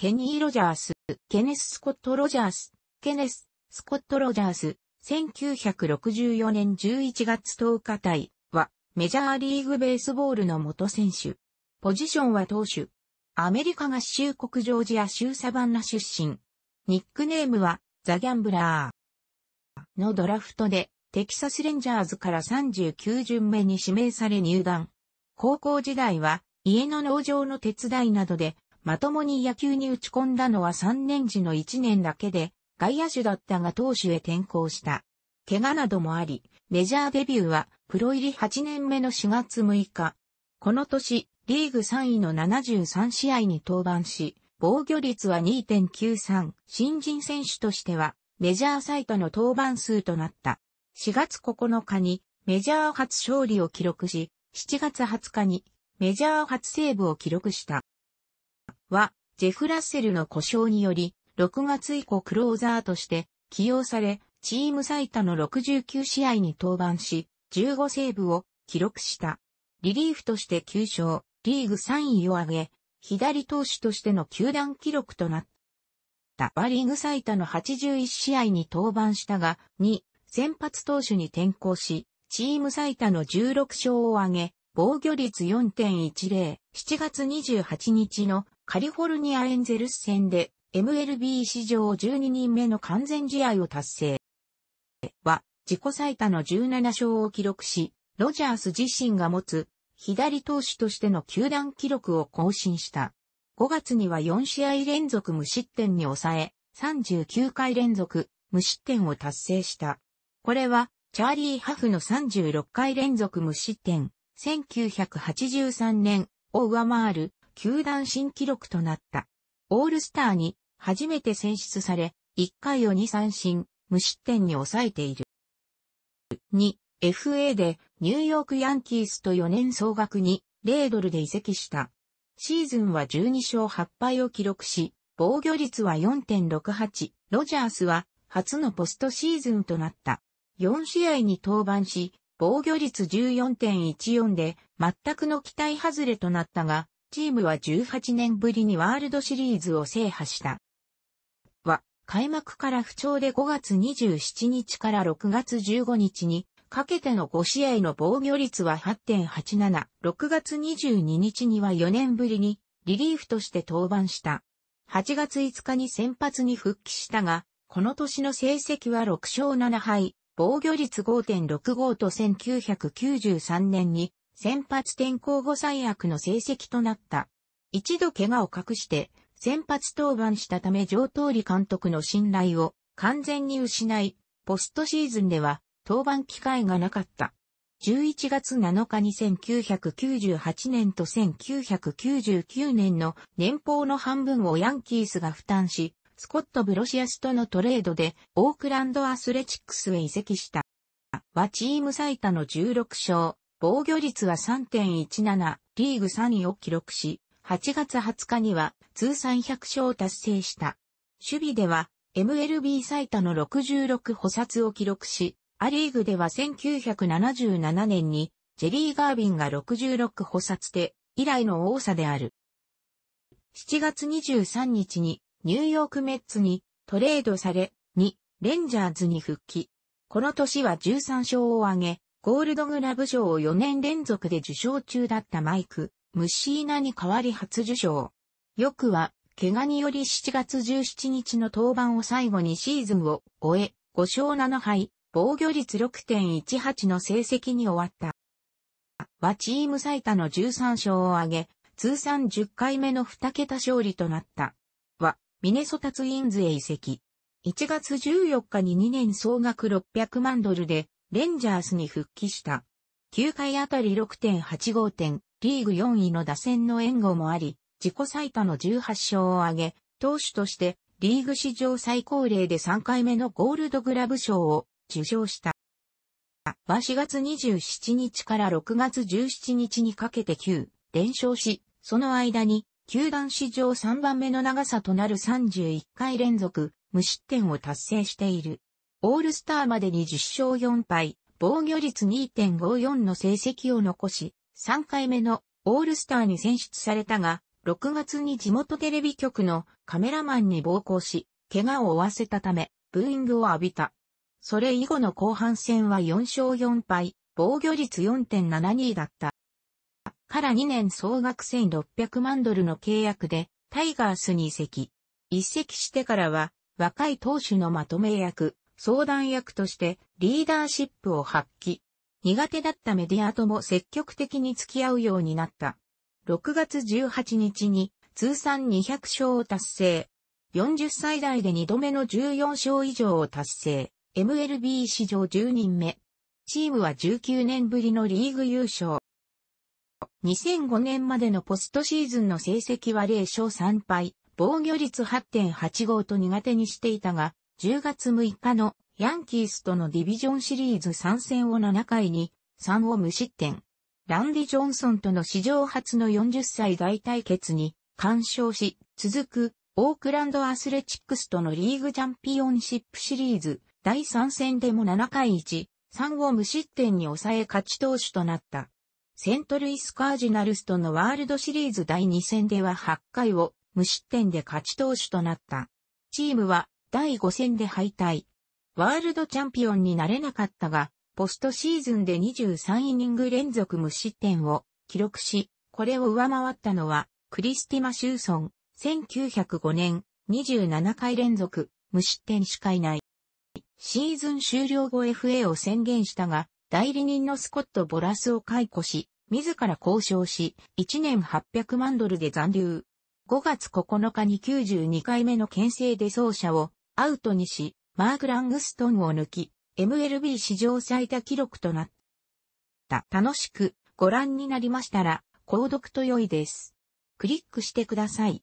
ケニー・ロジャース、ケネス・スコット・ロジャース、ケネス、スコット・ロジャース、1964年11月10日対は、メジャーリーグベースボールの元選手。ポジションは投手。アメリカ合衆国ジョージア州サバンナ出身。ニックネームは、ザ・ギャンブラー。のドラフトで、テキサス・レンジャーズから39巡目に指名され入団。高校時代は、家の農場の手伝いなどで、まともに野球に打ち込んだのは3年時の1年だけで、外野手だったが投手へ転向した。怪我などもあり、メジャーデビューはプロ入り8年目の4月6日。この年、リーグ3位の73試合に登板し、防御率は2.93、新人選手としてはメジャーサイトの登板数となった。4月9日にメジャー初勝利を記録し、7月20日にメジャー初セーブを記録した。は、ジェフ・ラッセルの故障により、6月以降クローザーとして起用され、チーム最多の69試合に登板し、15セーブを記録した。リリーフとして9勝、リーグ3位を挙げ、左投手としての球団記録となった。バリーグ最多の81試合に登板したが、2、先発投手に転向し、チーム最多の16勝を挙げ、防御率4.10、7月28日のカリフォルニアエンゼルス戦で MLB 史上12人目の完全試合を達成。は、自己最多の17勝を記録し、ロジャース自身が持つ左投手としての球団記録を更新した。5月には4試合連続無失点に抑え、39回連続無失点を達成した。これは、チャーリー・ハフの36回連続無失点、1983年を上回る球団新記録となった。オールスターに初めて選出され、1回を2三振、無失点に抑えている。2、FA でニューヨークヤンキースと4年総額に0ドルで移籍した。シーズンは12勝8敗を記録し、防御率は4.68、ロジャースは初のポストシーズンとなった。4試合に登板し、防御率14.14で全くの期待外れとなったが、チームは18年ぶりにワールドシリーズを制覇した。は、開幕から不調で5月27日から6月15日に、かけての5試合の防御率は8.87、6月22日には4年ぶりにリリーフとして登板した。8月5日に先発に復帰したが、この年の成績は6勝7敗、防御率5.65と1993年に先発転向後最悪の成績となった。一度怪我を隠して先発登板したため上通り監督の信頼を完全に失い、ポストシーズンでは登板機会がなかった。11月7日に1998年と1999年の年俸の半分をヤンキースが負担し、スコット・ブロシアスとのトレードでオークランドアスレチックスへ移籍した。はチーム最多の16勝、防御率は3.17、リーグ3位を記録し、8月20日には通算100勝を達成した。守備では MLB 最多の66補殺を記録し、アリーグでは1977年にジェリー・ガービンが66補殺で以来の多さである。7月23日にニューヨークメッツにトレードされ、2、レンジャーズに復帰。この年は13勝を挙げ、ゴールドグラブ賞を4年連続で受賞中だったマイク、ムシーナに代わり初受賞。よくは、怪我により7月17日の登板を最後にシーズンを終え、5勝7敗、防御率6.18の成績に終わった。はチーム最多の13勝を挙げ、通算10回目の2桁勝利となった。は、ミネソタツインズへ移籍。1月14日に2年総額600万ドルでレンジャースに復帰した。9回あたり6.85点、リーグ4位の打線の援護もあり、自己最多の18勝を挙げ、投手としてリーグ史上最高齢で3回目のゴールドグラブ賞を受賞した。は4月27日から6月17日にかけて9連勝し、その間に球団史上3番目の長さとなる31回連続無失点を達成している。オールスターまでに10勝4敗、防御率2.54の成績を残し、3回目のオールスターに選出されたが、6月に地元テレビ局のカメラマンに暴行し、怪我を負わせたため、ブーイングを浴びた。それ以後の後半戦は4勝4敗、防御率4.72だった。から2年総額1600万ドルの契約で、タイガースに移籍。移籍してからは、若い投手のまとめ役、相談役としてリーダーシップを発揮。苦手だったメディアとも積極的に付き合うようになった。6月18日に通算200勝を達成。40歳代で2度目の14勝以上を達成。MLB 史上10人目。チームは19年ぶりのリーグ優勝。2005年までのポストシーズンの成績は0勝3敗、防御率8.85と苦手にしていたが、10月6日のヤンキースとのディビジョンシリーズ参戦を7回に3を無失点。ランディ・ジョンソンとの史上初の40歳大対決に干渉し、続くオークランドアスレチックスとのリーグチャンピオンシップシリーズ第3戦でも7回1、3を無失点に抑え勝ち投手となった。セントルイスカージナルスとのワールドシリーズ第2戦では8回を無失点で勝ち投手となった。チームは第5戦で敗退。ワールドチャンピオンになれなかったが、ポストシーズンで23イニング連続無失点を記録し、これを上回ったのは、クリスティマ・シューソン、1905年、27回連続、無失点しかいない。シーズン終了後 FA を宣言したが、代理人のスコット・ボラスを解雇し、自ら交渉し、1年800万ドルで残留。5月9日に92回目の牽制で走者をアウトにし、マーク・ラングストンを抜き、MLB 史上最多記録となった。楽しくご覧になりましたら、購読と良いです。クリックしてください。